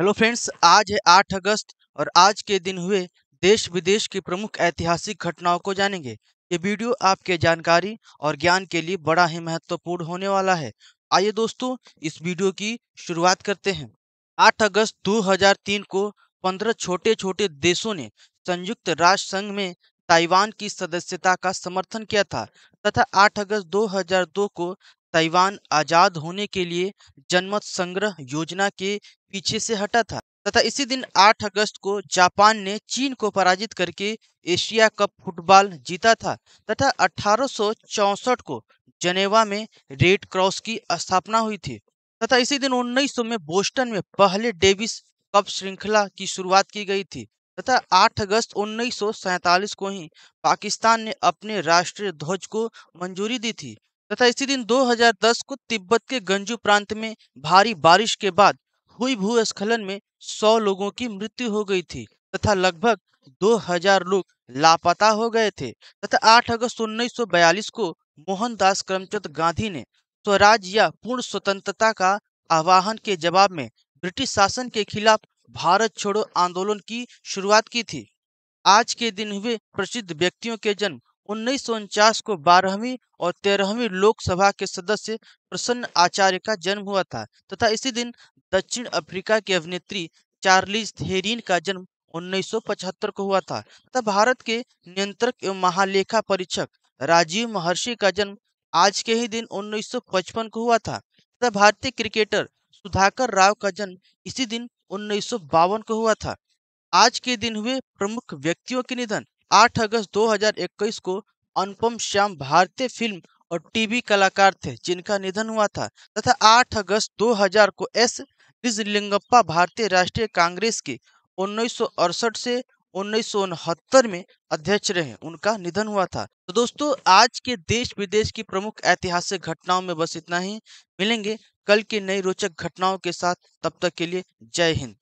hello friends आज है 8 अगस्त और आज के दिन हुए देश विदेश की प्रमुख ऐतिहासिक घटनाओं को जानेंगे ये वीडियो आपके जानकारी और ज्ञान के लिए बड़ा ही महत्वपूर्ण होने वाला है आइए दोस्तों इस वीडियो की शुरुआत करते हैं 8 अगस्त 2003 को 15 छोटे छोटे देशों ने संयुक्त राष्ट्र संघ में ताइवान की सदस्यता का समर्थन किया था तथा 8 अगस्त 2002 को ताइवान आजाद होने के लिए जनमत संग्रह योजना के पीछे से हटा था तथा इसी दिन 8 अगस्त को जापान ने चीन को पराजित करके एशिया कप फुटबॉल जीता था तथा 1864 को जनेवा में रेड क्रॉस की स्थापना हुई थी तथा इसी दिन 1900 में बोस्टन में पहले डेविस कप श्रृंखला की शुरुआत की गई थी तथा 8 अगस्त उन्नीस को ही पाकिस्तान ने अपने राष्ट्रीय ध्वज को मंजूरी दी थी तथा इसी दिन 2010 को तिब्बत के गंजू प्रांत में भारी बारिश के बाद हुई भूस्खलन में 100 लोगों की मृत्यु हो गई थी तथा लगभग 2000 लोग लापता हो गए थे तथा 8 अगस्त 1942 को मोहनदास करमचंद गांधी ने स्वराज या पूर्ण स्वतंत्रता का आह्वान के जवाब में ब्रिटिश शासन के खिलाफ भारत छोड़ो आंदोलन की शुरुआत की थी आज के दिन हुए प्रसिद्ध व्यक्तियों के जन्म उन्नीस को बारहवीं और तेरहवीं लोकसभा के सदस्य प्रसन्न आचार्य का जन्म हुआ था तथा इसी दिन दक्षिण अफ्रीका की अभिनेत्री चार्लिस थेरिन का जन्म 1975 को हुआ था तथा भारत के नियंत्रक एवं महालेखा परीक्षक राजीव महर्षि का जन्म आज के ही दिन 1955 को हुआ था तथा भारतीय क्रिकेटर सुधाकर राव का जन्म इसी दिन उन्नीस को हुआ था आज के दिन हुए प्रमुख व्यक्तियों के निधन 8 अगस्त 2021 को अनुपम श्याम भारतीय फिल्म और टीवी कलाकार थे जिनका निधन हुआ था तथा 8 अगस्त 2000 को एस रिजलिंगप्पा भारतीय राष्ट्रीय कांग्रेस के उन्नीस से उन्नीस में अध्यक्ष रहे उनका निधन हुआ था तो दोस्तों आज के देश विदेश की प्रमुख ऐतिहासिक घटनाओं में बस इतना ही मिलेंगे कल की नई रोचक घटनाओं के साथ तब तक के लिए जय हिंद